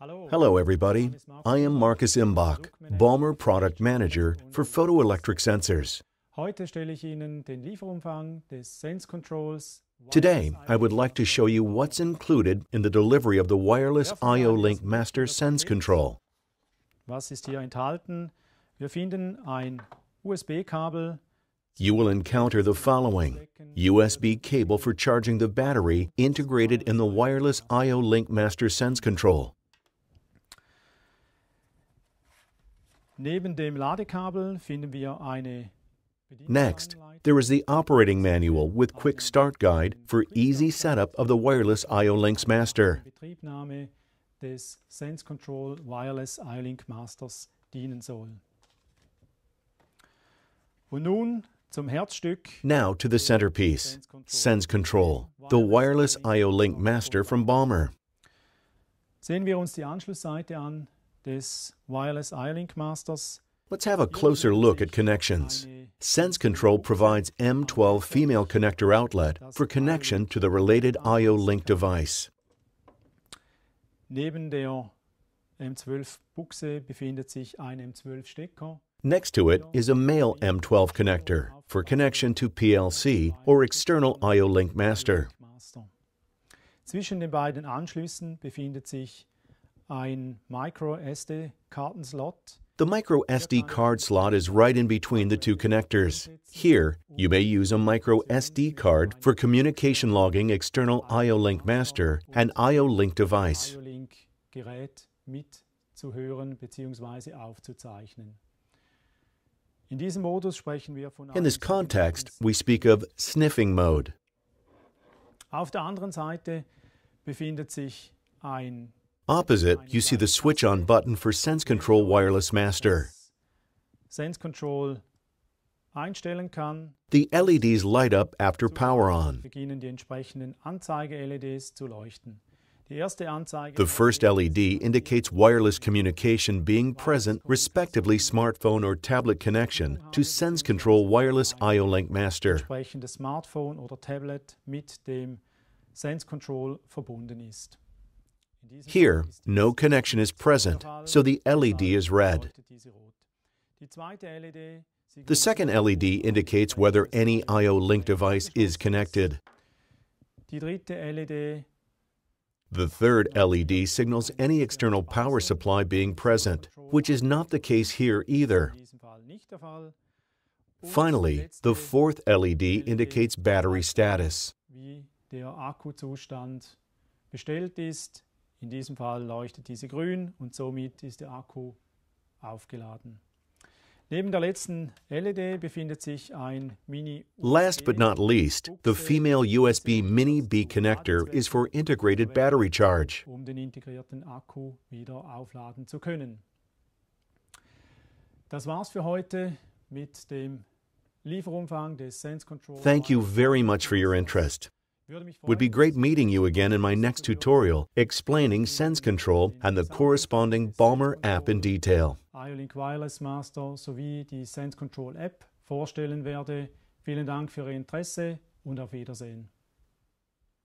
Hello, everybody. I am Marcus Imbach, Balmer Product Manager for photoelectric sensors. Today, I would like to show you what's included in the delivery of the wireless IO-Link Master Sense Control. You will encounter the following. USB cable for charging the battery integrated in the wireless IO-Link Master Sense Control. Next, there is the operating manual with quick start guide for easy setup of the wireless io Master. Now to the centerpiece, Sense Control, the wireless IO-Link Master from Balmer this wireless iLink Masters. Let's have a closer look at connections. Sense Control provides M12 female connector outlet for connection to the related IO Link device. Next to it is a male M12 connector for connection to PLC or external IO Link master. Zwischen den beiden Anschlüssen befindet sich ein micro SD The microSD card slot is right in between the two connectors. Here, you may use a microSD card for communication logging external IO-Link master and IO-Link device. In this context, we speak of sniffing mode. Auf der anderen Seite befindet sich ein Opposite, you see the switch-on button for Sense Control Wireless Master. The LEDs light up after power on. The first LED indicates wireless communication being present, respectively smartphone or tablet connection, to Sense Control Wireless IO-Link Master. Smartphone or Tablet mit dem Sense Control verbunden ist. Here, no connection is present, so the LED is red. The second LED indicates whether any I.O. link device is connected. The third LED signals any external power supply being present, which is not the case here either. Finally, the fourth LED indicates battery status. In diesem Fall leuchtet diese grün und somit ist der Akku aufgeladen. Neben der letzten LED befindet sich ein Mini Last but not least, the female USB Mini B connector is for integrated battery charge. Um den integrierten Akku wieder aufladen zu können. Das war's für heute mit dem Lieferumfang des Sense Control. Thank you very much for your interest. Would be great meeting you again in my next tutorial explaining Sense Control and the corresponding Balmer app in detail. IO-Link Wireless Master sowie die Sense Control App vorstellen werde. Vielen Dank für Ihr Interesse und auf Wiedersehen.